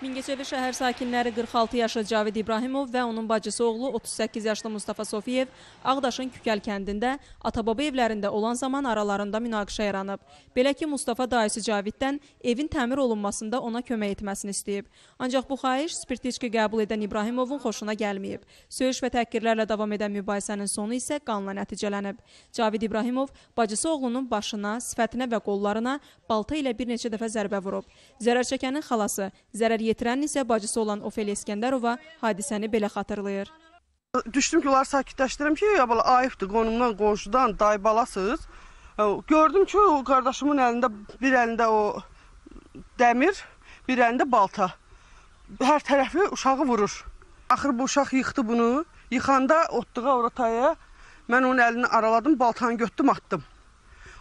Mingəçevir şəhər sakinləri 46 yaşlı Cavid İbrahimov və onun bacısı oğlu 38 yaşlı Mustafa Sofiyev Ağdaşın Kükəl kəndində atababa evlərində olan zaman aralarında münaqişə yaranıb. Belə ki, Mustafa dayısı Caviddən evin təmir olunmasında ona kömək etməsini istəyib. Ancaq bu xahiş spirtiçki qəbul edən İbrahimovun xoşuna gəlməyib. Söyüş və təhqirlərlə davam edən mübahisənin sonu isə qanla nəticələnib. Cavid İbrahimov bacısı oğlunun başına, sifətinə və qollarına balta ilə bir neçə dəfə zərbə vurub. Zərər çəkənin xalası zərər yetirənin isə bacısı olan Ofeliya İskəndərova hadisəni belə xatırlayır. Düşdüm ki, onları sakitləşdirəm ki, ya bala ayıbdır, qonumdan, qonşudan, dayı balasız. E, gördüm ki, o qardaşımın əlində bir əlində o dəmir, bir əlində balta. Hər tərəfi uşağı vurur. Axır bu uşaq yıxdı bunu. Yıxanda otduğa, orataya mən onun əlini araladım, baltanı götdüm, atdım.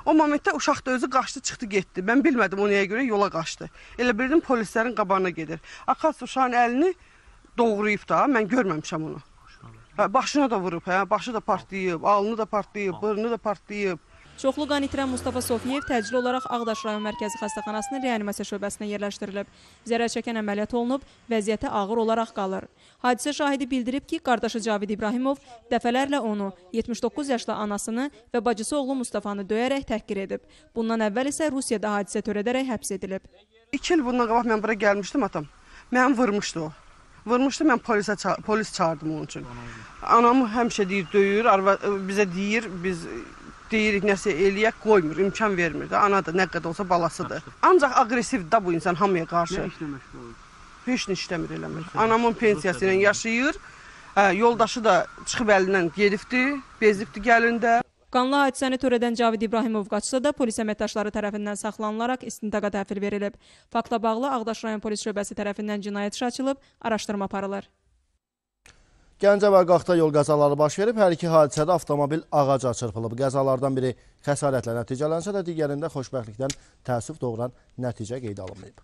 O momentdə uşaq da özü qaçdı, çıxdı, getdi. Mən bilmədim o nəyə görə yola qaçdı. Elə bildim polislərin qabağına gedir. Akas uşağın əlini doğrayıb da, mən görməmişəm onu. Hə, başına da vurub, hə, başı da partlayıb, alnı da partlayıb, bırnı da partlayıb. Çoxlu qan itirən Mustafa Sofiyev təcili olaraq Ağdaş rayon mərkəzi xəstəxanasının reanimasiya şöbəsinə yerləşdirilib. Zərər çəkən əməliyyat olunub, vəziyyəti ağır olaraq qalır. Hadisə şahidi bildirib ki, qardaşı Cavid İbrahimov dəfələrlə onu, 79 yaşlı anasını və bacısı oğlu Mustafanı döyərək təhqir edib. Bundan əvvəl isə Rusiyada hadisə törədərək həbs edilib. 2 il bundan qabaq mən bura gəlmişdim atam. Mən vurmuşdu o. Vurmuşdu, mən polisə polis çağırdım onun üçün. Anamı həmişə deyir, döyür, arva, bizə deyir, biz deyirik nəsə eləyək, qoymur, imkan vermir də. Anadır, nə qədər olsa balasıdır. Ancaq aqressivdir da bu insan hamıya qarşı. Nə işlə məşğul olur? Heç nə işləmir eləmək. Anamın pensiyası ilə yaşayır. Hə, yoldaşı da çıxıb əlindən gedibdi, bezibdi gəlində. Qanlı hadisəni törədən Cavid İbrahimov qaçsa da polis əməkdaşları tərəfindən saxlanılaraq istintaqa təhvil verilib. Faktla bağlı Ağdaş rayon polis şöbəsi tərəfindən cinayət işi açılıb, araşdırma aparılır. Gəncə və Qaxta yol qəzaları baş verib, hər iki hadisədə avtomobil ağaca çırpılıb. Qəzalardan biri xəsarətlə nəticələnsə də digərində xoşbəxtlikdən təəssüf doğuran nəticə qeydə alınmayıb.